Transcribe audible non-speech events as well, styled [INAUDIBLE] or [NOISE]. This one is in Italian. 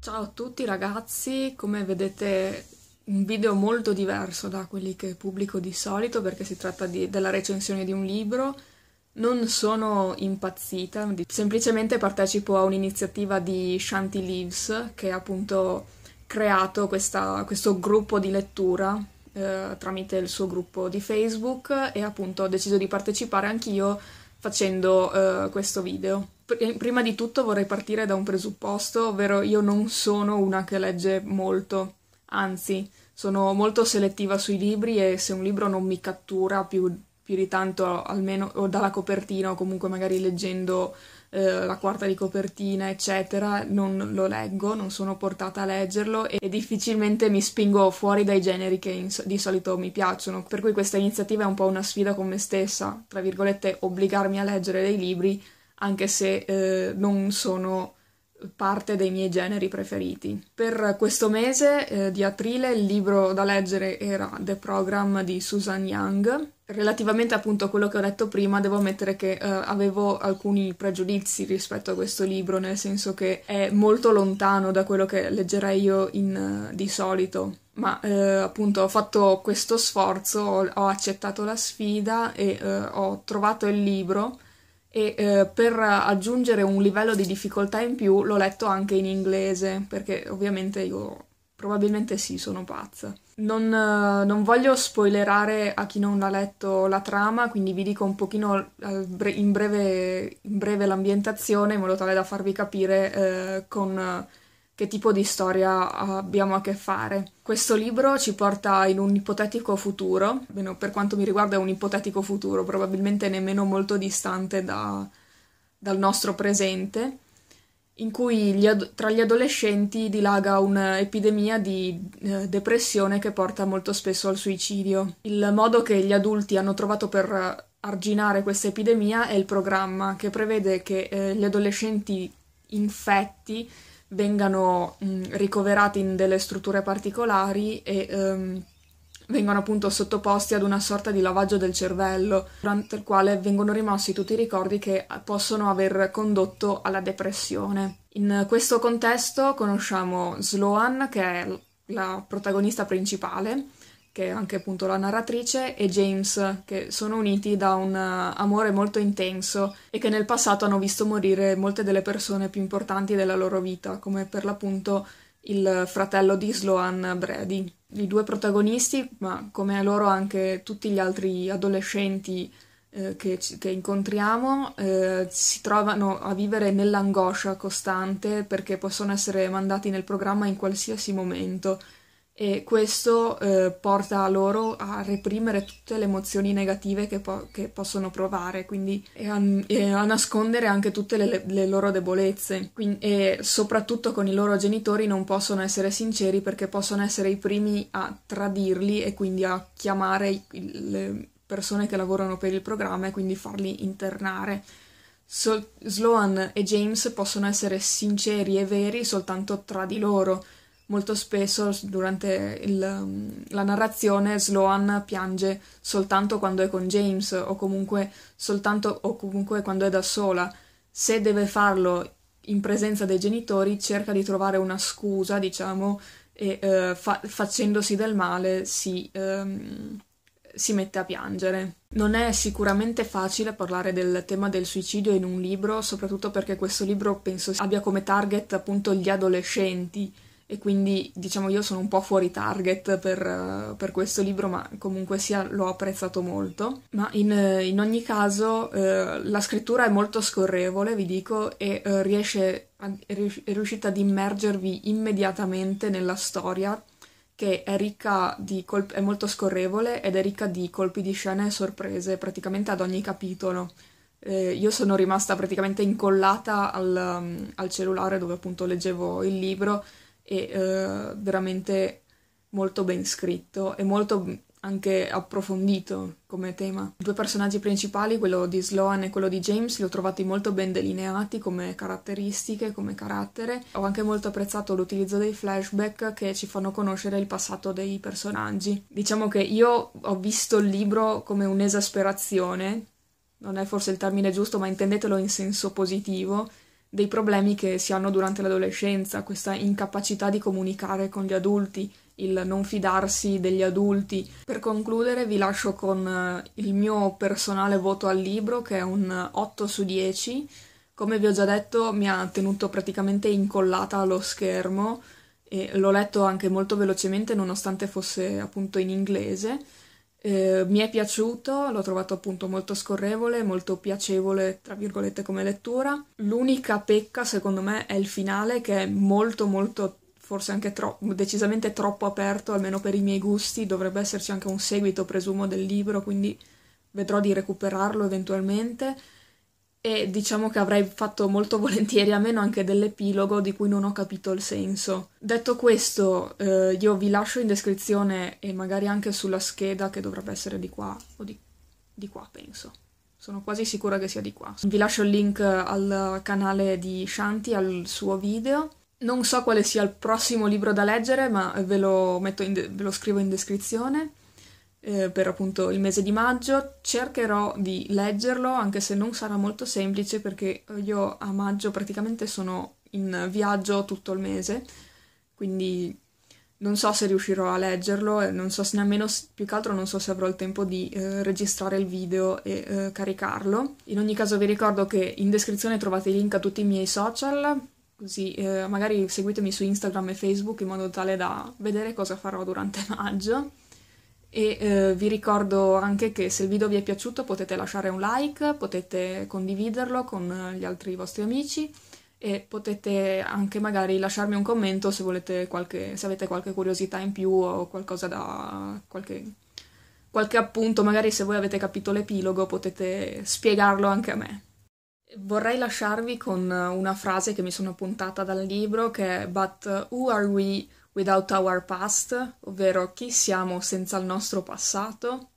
Ciao a tutti ragazzi, come vedete un video molto diverso da quelli che pubblico di solito perché si tratta di, della recensione di un libro. Non sono impazzita, semplicemente partecipo a un'iniziativa di Shanti Leaves che ha appunto creato questa, questo gruppo di lettura eh, tramite il suo gruppo di Facebook e appunto ho deciso di partecipare anch'io facendo uh, questo video. Eh, prima di tutto vorrei partire da un presupposto, ovvero io non sono una che legge molto, anzi sono molto selettiva sui libri e se un libro non mi cattura più, più di tanto, almeno dalla copertina o comunque magari leggendo eh, la quarta di copertina, eccetera, non lo leggo, non sono portata a leggerlo e difficilmente mi spingo fuori dai generi che so- di solito mi piacciono. Per cui questa iniziativa è un po' una sfida con me stessa, tra virgolette, obbligarmi a leggere dei libri anche se eh, non sono parte dei miei generi preferiti. Per questo mese eh, di aprile il libro da leggere era The Program di Susan Young relativamente appunto a quello che ho detto prima, devo ammettere che uh, avevo alcuni pregiudizi rispetto a questo libro, nel senso che è molto lontano da quello che leggerei io in, uh, di solito. Ma uh, appunto ho fatto questo sforzo, ho, ho accettato la sfida e ho trovato il libro e eh, per aggiungere un livello di difficoltà in più l'ho letto anche in inglese, perché ovviamente io Probabilmente sì, sono pazza. Non, eh, non, voglio spoilerare a chi non l'ha letto la trama, quindi vi dico un pochino eh, in breve, in breve l'ambientazione in modo tale da farvi capire eh, con eh, che tipo di storia abbiamo a che fare. Questo libro ci porta in un ipotetico futuro, almeno per quanto mi riguarda è un ipotetico futuro, probabilmente nemmeno molto distante da, dal nostro presente in cui gli ad- tra gli adolescenti dilaga un'epidemia di eh, depressione che porta molto spesso al suicidio. Il modo che gli adulti hanno trovato per arginare questa epidemia è il programma che prevede che eh, gli adolescenti infetti vengano mh, mm, ricoverati in delle strutture particolari e ehm, vengono appunto sottoposti ad una sorta di lavaggio del cervello, durante il quale vengono rimossi tutti i ricordi che possono aver condotto alla depressione. In questo contesto conosciamo Sloan, che è la protagonista principale, che è anche appunto la narratrice, e James, che sono uniti da un eh, amore molto intenso e che nel passato hanno visto morire molte delle persone più importanti della loro vita, come per l'appunto il fratello di Sloan Brady. I due protagonisti, ma come loro anche tutti gli altri adolescenti eh, che, che, incontriamo, eh, si trovano a vivere nell'angoscia costante perché possono essere mandati nel programma in qualsiasi momento e questo eh, porta loro a reprimere tutte le emozioni negative che, po- che possono provare quindi, e, a, e, a, nascondere anche tutte le, le loro debolezze quindi, e soprattutto con i loro genitori non possono essere sinceri perché possono essere i primi a tradirli e quindi a chiamare le persone che lavorano per il programma e quindi farli internare. So- Sloan e James possono essere sinceri e veri soltanto tra di loro molto spesso durante il, mm, la narrazione Sloan piange soltanto quando è con James o comunque soltanto o comunque quando è da sola. Se deve farlo in presenza dei genitori, cerca di trovare una scusa, diciamo, e eh, fa- facendosi del male si, ehm, si mette a piangere. Non è sicuramente facile parlare del tema del suicidio in un libro, soprattutto perché questo libro penso abbia come target appunto gli adolescenti e quindi diciamo io sono un po' fuori target per, per questo libro, ma comunque sia l'ho apprezzato molto. Ma in, in ogni caso eh, la scrittura è molto scorrevole, vi dico, e eh, riesce a, è riuscita ad immergervi immediatamente nella storia che è ricca di colpi, è molto scorrevole ed è ricca di colpi di scena e sorprese praticamente ad ogni capitolo. Eh, io sono rimasta praticamente incollata al, al cellulare dove appunto leggevo il libro e eh, veramente molto ben scritto e molto anche approfondito come tema. I due personaggi principali, quello di Sloan e quello di James, li ho trovati molto ben delineati come caratteristiche, come carattere. Ho anche molto apprezzato l'utilizzo dei flashback che ci fanno conoscere il passato dei personaggi. Diciamo che io ho visto il libro come un'esasperazione, non è forse il termine giusto, ma intendetelo in senso positivo dei problemi che si hanno durante l'adolescenza, questa incapacità di comunicare con gli adulti, il non fidarsi degli adulti. Per concludere vi lascio con eh, il mio personale voto al libro che è un 8 eh, su 10. Come vi ho già detto mi ha tenuto praticamente incollata allo schermo e l'ho letto anche molto velocemente nonostante fosse appunto in inglese eh, mi è piaciuto, l'ho trovato appunto molto scorrevole, molto piacevole, tra virgolette, come lettura. L'unica pecca, secondo me, è il finale, che è molto, molto, forse anche tro- decisamente troppo aperto, almeno per i miei gusti. Dovrebbe esserci anche un seguito, presumo, del libro, quindi vedrò di recuperarlo eventualmente e diciamo che avrei fatto molto [LAUGHS] volentieri a meno anche dell'epilogo di cui non ho capito il senso. Detto questo, eh, io vi lascio in descrizione e magari anche sulla scheda che dovrebbe essere di qua o di, di qua, penso. Sono quasi sicura che sia di qua. Vi lascio il link al canale di Shanti, al suo video. Non so quale sia il prossimo libro da leggere, ma ve lo, de- ve lo scrivo in descrizione eh, per appunto il mese di maggio. Cercherò di leggerlo, anche se non sarà molto semplice perché io a maggio praticamente sono in viaggio tutto il mese, quindi non so se riuscirò a leggerlo e non so se nemmeno, più che altro non so se avrò il tempo di eh, registrare il video e eh, caricarlo. In ogni caso vi ricordo che in descrizione trovate i link a tutti i miei social, così eh, magari seguitemi su Instagram e Facebook in modo tale da vedere cosa farò durante [LAUGHS] maggio e eh, vi ricordo anche che se il video vi è piaciuto potete lasciare un like, potete condividerlo con eh, gli altri vostri amici e potete anche magari lasciarmi un commento se, qualche, se avete qualche curiosità in più o qualcosa da qualche, qualche appunto, magari se voi avete capito l'epilogo potete spiegarlo anche a me. Vorrei lasciarvi con una frase che mi sono appuntata dal libro che è But who are we Without Our Past, ovvero chi siamo senza il nostro passato,